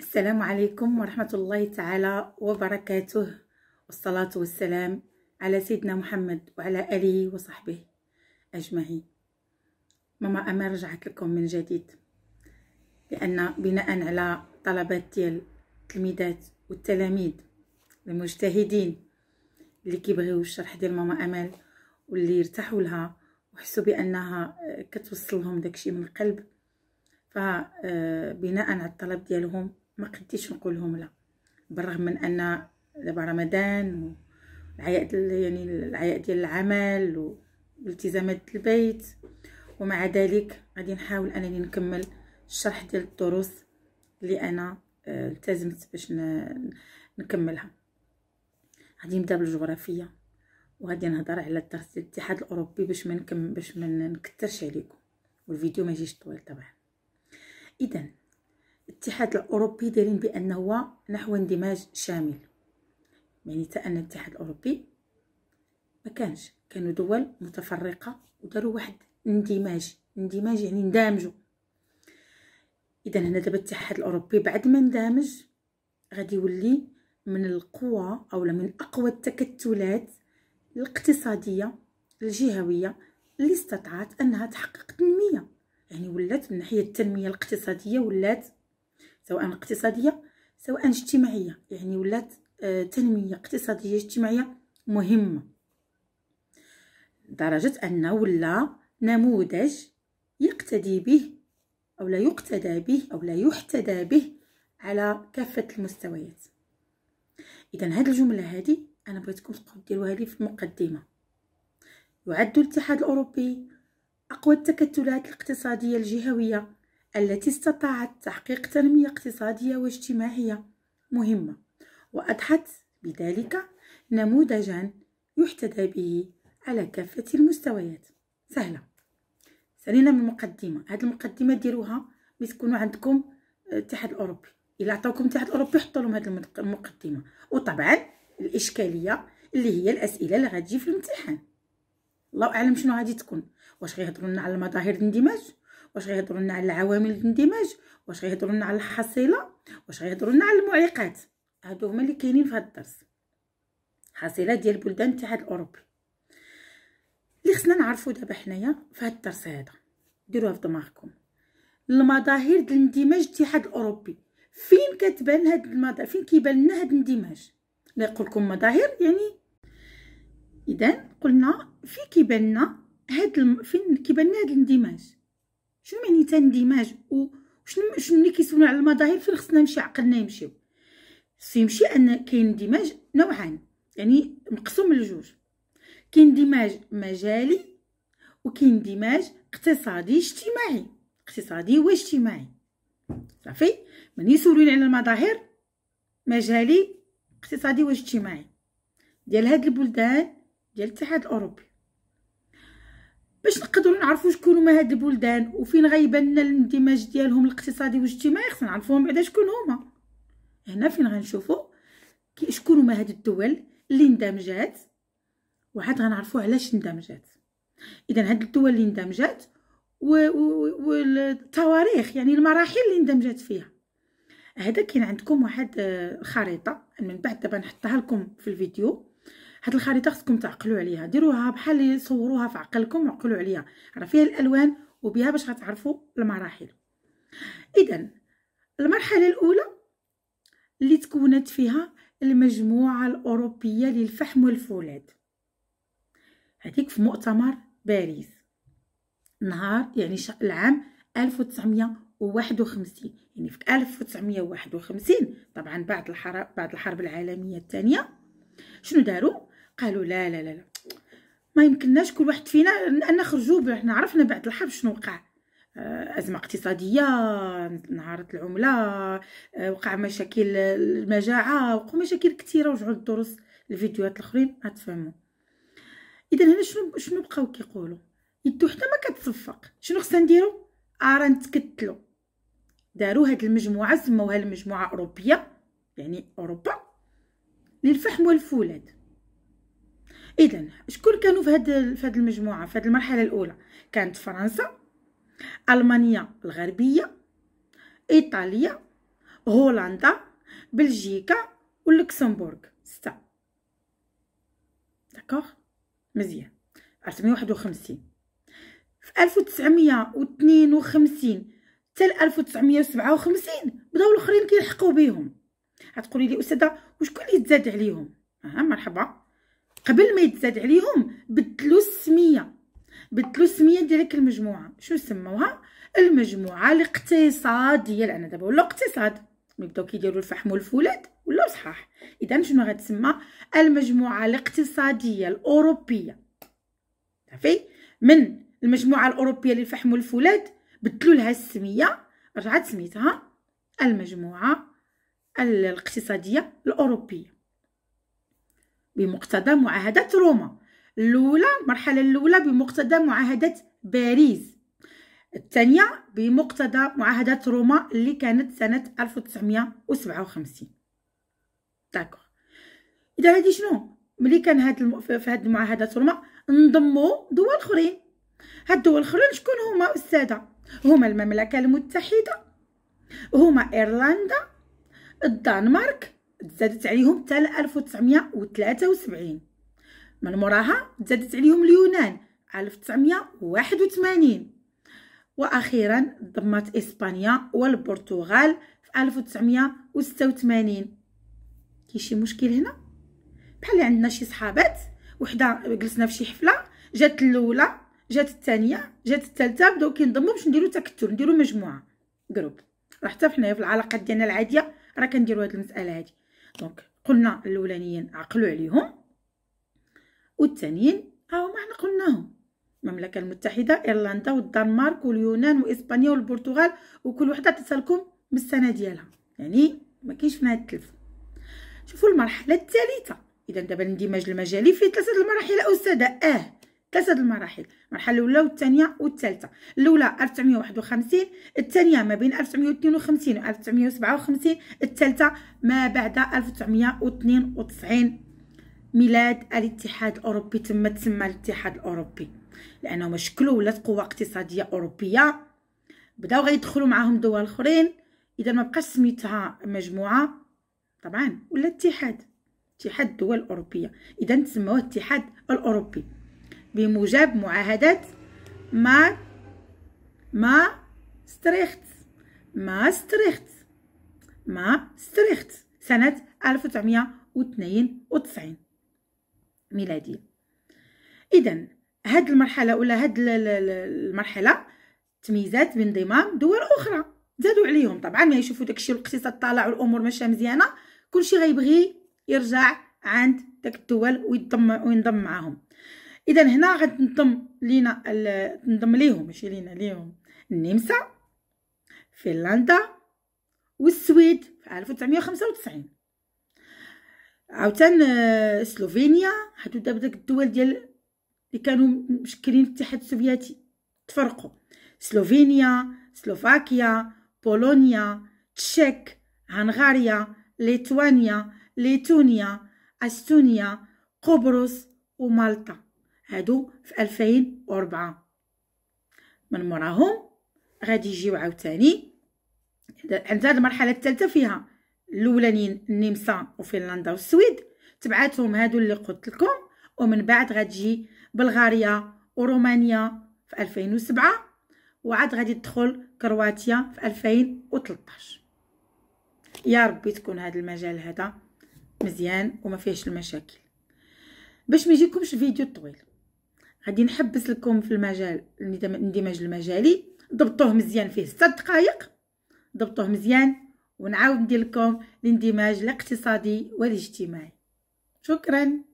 السلام عليكم ورحمة الله تعالى وبركاته والصلاة والسلام على سيدنا محمد وعلى آله وصحبه أجمعين ماما أما رجعت لكم من جديد لأن بناء على طلبات ديال التلميذات والتلاميذ المجتهدين اللي كيبغيو الشرح ديال ماما أمل واللي يرتاحوا لها وحسوا بأنها كتوصلهم داكشي من القلب فبناء على الطلب ديالهم ما كنتيش نقولهم لا بالرغم من ان دابا رمضان والعياء يعني العياء ديال العمل والالتزامات البيت ومع ذلك غادي نحاول انني نكمل الشرح ديال الدروس اللي انا آه، التزمت باش نكملها غادي نبدا بالجغرافيه وغادي نهضر على الدرس ديال الاتحاد الاوروبي باش ما باش ما نكثرش عليكم والفيديو ما يجيش طويل طبعا اذا الاتحاد الاوروبي دايرين بان هو نحو اندماج شامل يعني حتى ان الاتحاد الاوروبي ما كانش كانوا دول متفرقه وداروا واحد اندماج اندماج يعني اندامجوا اذا هنا دابا الاتحاد الاوروبي بعد ما اندمج غادي يولي من القوى او من اقوى التكتلات الاقتصاديه الجهويه اللي استطاعت انها تحقق تنميه يعني ولات من ناحيه التنميه الاقتصاديه ولات سواء اقتصاديه سواء اجتماعيه يعني ولات آه، تنميه اقتصاديه اجتماعيه مهمه لدرجه انه ولا نموذج يقتدي به او لا يقتدى به او لا يحتدى به على كافه المستويات اذا هذه الجمله هذه انا بغيتكم ديروها لي في المقدمه يعد الاتحاد الاوروبي اقوى التكتلات الاقتصاديه الجهويه التي استطاعت تحقيق تنمية اقتصادية واجتماعية مهمة وأضحت بذلك نموذجا يحتذى به على كافة المستويات سهلة سالينا من المقدمة هاد المقدمة ديروها ملي عندكم آه، الاتحاد الأوروبي إلا عطاوكم الاتحاد الأوروبي حطوا لهم هاد المقدمة وطبعا الإشكالية اللي هي الأسئلة اللي غتجي في الامتحان الله أعلم شنو غادي تكون واش غيهضروا لنا على المظاهر الاندماج واش غيهضروا لنا على العوامل الاندماج واش غيهضروا لنا على الحصيله واش غيهضروا لنا على المعيقات هادو هما اللي كاينين في هاد الدرس حصيله ديال بلدان الاتحاد الاوروبي اللي خصنا نعرفو دابا حنايا في هاد الدرس هذا ديروها في دماغكم المظاهر ديال الاندماج الاتحاد الاوروبي فين كتبان هاد المظاهر فين كيبان لنا هاد الاندماج لا لكم مظاهر يعني اذا قلنا فين كيبان لنا هاد الم... فين كيبان لنا هاد الاندماج شنو يعني تندماج وشنو شنو ملي كيسولنا على المظاهر فين خصنا نمشي عقلنا يمشيو سيمشي ان كاين اندماج نوعان يعني مقسوم لجوج كاين اندماج مجالي وكاين اندماج اقتصادي اجتماعي اقتصادي واجتماعي صافي ملي يسولوني على المظاهر مجالي اقتصادي واجتماعي ديال هاد البلدان ديال الاتحاد الاوروبي باش نقدروا نعرفوا شكون هما هاد البلدان وفين غيبان لنا الاندماج ديالهم الاقتصادي والاجتماعي خصنا نعرفوهم بعدا شكون هما هنا فين غنشوفوا شكون هما هاد الدول اللي اندمجات وعاد غنعرفوا علاش اندمجات اذا هاد الدول اللي اندمجات والتواريخ يعني المراحل اللي اندمجات فيها هذا كاين عندكم واحد الخريطه آه، من بعد دابا نحطها لكم في الفيديو هاد الخريطه خصكم تعقلوا عليها ديروها بحال اللي صوروها في عقلكم وعقلوا عليها راه فيها الالوان وبها باش غتعرفوا المراحل اذا المرحله الاولى اللي تكونت فيها المجموعه الاوروبيه للفحم والفولاذ هذيك في مؤتمر باريس نهار يعني العام 1951 يعني في 1951 طبعا بعد الحرب بعد الحرب العالميه الثانيه شنو داروا قالوا لا لا لا, ما يمكنناش كل واحد فينا ان نخرجوا احنا عرفنا بعد الحرب شنو وقع آه، أزمة اقتصادية انهارت العملة آه، وقع مشاكل المجاعة وقع مشاكل كثيرة ورجعوا للدروس الفيديوهات الآخرين غتفهموا إذا هنا شنو شنو بقاو كيقولوا يدو حتى ما كتصفق شنو خصنا نديرو أرا آه، نتكتلو داروا هاد المجموعة سموها المجموعة أوروبية يعني أوروبا للفحم والفولاد اذا شكون كانوا في هذه في هذه المجموعه في هذه المرحله الاولى كانت فرنسا المانيا الغربيه ايطاليا هولندا بلجيكا ولوكسمبورغ سته داكوغ مزيان 1951 في 1952 حتى 1957 بداو الاخرين كيلحقوا بهم هتقولي لي استاذه وشكون اللي تزاد عليهم اها مرحبا قبل ما يتزاد عليهم بدلوا السميه بدلوا السميه ديال ديك المجموعه شنو سموها المجموعه الاقتصاديه لان دابا ولا اقتصاد نبداو كيديروا الفحم والفولاد ولا صحاح اذا شنو غتسمى المجموعه الاقتصاديه الاوروبيه صافي من المجموعه الاوروبيه للفحم والفولاد بدلوا لها السميه رجعت سميتها المجموعه الاقتصاديه الاوروبيه بمقتضى معاهدة روما الأولى المرحلة الأولى بمقتضى معاهدة باريس الثانية بمقتضى معاهدة روما اللي كانت سنة 1957 داكوغ إذا هادي شنو ملي كان هاد الم... في هاد معاهدة روما انضموا دول أخرين هاد الدول الأخرين شكون هما السادة هما المملكة المتحدة هما إيرلندا الدنمارك تزادت عليهم حتى ل 1973 من موراها تزادت عليهم اليونان 1981 واخيرا ضمت اسبانيا والبرتغال في 1986 كاين شي مشكل هنا بحال عندنا شي صحابات وحده جلسنا في شي حفله جات الاولى جات الثانيه جات الثالثه بداو كينضموا باش نديرو تكتل نديرو مجموعه جروب راه حتى حنايا في العلاقات ديالنا العاديه راه كنديرو هاد المساله هادي دونك قلنا الاولانيين عقلوا عليهم والثانيين هاهما حنا قلناهم المملكه المتحده ايرلندا والدنمارك واليونان واسبانيا والبرتغال وكل وحده تسالكم بالسنه ديالها يعني ما كاينش فينا التلف شوفوا المرحله الثالثه اذا دابا الاندماج المجالي فيه ثلاثه المراحل استاذه اه ثلاثه المراحل المرحله الاولى والثانيه والثالثه الاولى 1951 الثانيه ما بين 1952 و 1957 الثالثه ما بعد 1992 ميلاد الاتحاد الاوروبي تم تسمى الاتحاد الاوروبي لانهم شكلوا ولات قوه اقتصاديه اوروبيه بداو غيدخلوا معاهم دول اخرين اذا ما بقاش سميتها مجموعه طبعا ولا اتحاد اتحاد الدول الاوروبيه اذا تسموه الاتحاد الاوروبي بموجب معاهدة ما ما ستريخت ما ستريخت ما ستريخت سنة 1992 ميلادية إذا هاد المرحلة ولا هاد المرحلة تميزات بانضمام دول أخرى زادوا عليهم طبعا ما يشوفوا داكشي الاقتصاد طالع والأمور ماشية مزيانة كلشي غيبغي يرجع عند داك الدول وينضم وينضم معاهم اذا هنا غتنضم لينا تنضم ليهم ماشي لينا ليهم النمسا فنلندا والسويد في 1995 عاوتاني آه، سلوفينيا هادو دابا داك الدول ديال اللي كانوا مشكلين الاتحاد السوفيتي تفرقوا سلوفينيا سلوفاكيا بولونيا تشيك هنغاريا ليتوانيا ليتونيا استونيا قبرص ومالطا هادو في 2004 من موراهم غادي يجيو عاوتاني عند هاد المرحله الثالثه فيها الاولانيين النمسا وفنلندا والسويد تبعاتهم هادو اللي قلت لكم ومن بعد غتجي بلغاريا ورومانيا في 2007 وعاد غادي تدخل كرواتيا في 2013 يا ربي تكون هذا المجال هذا مزيان وما فيهش المشاكل باش ما يجيكمش فيديو طويل غادي نحبس لكم في المجال الاندماج المجالي ضبطوه مزيان فيه 6 دقائق ضبطوه مزيان ونعاود ندير لكم الاندماج الاقتصادي والاجتماعي شكرا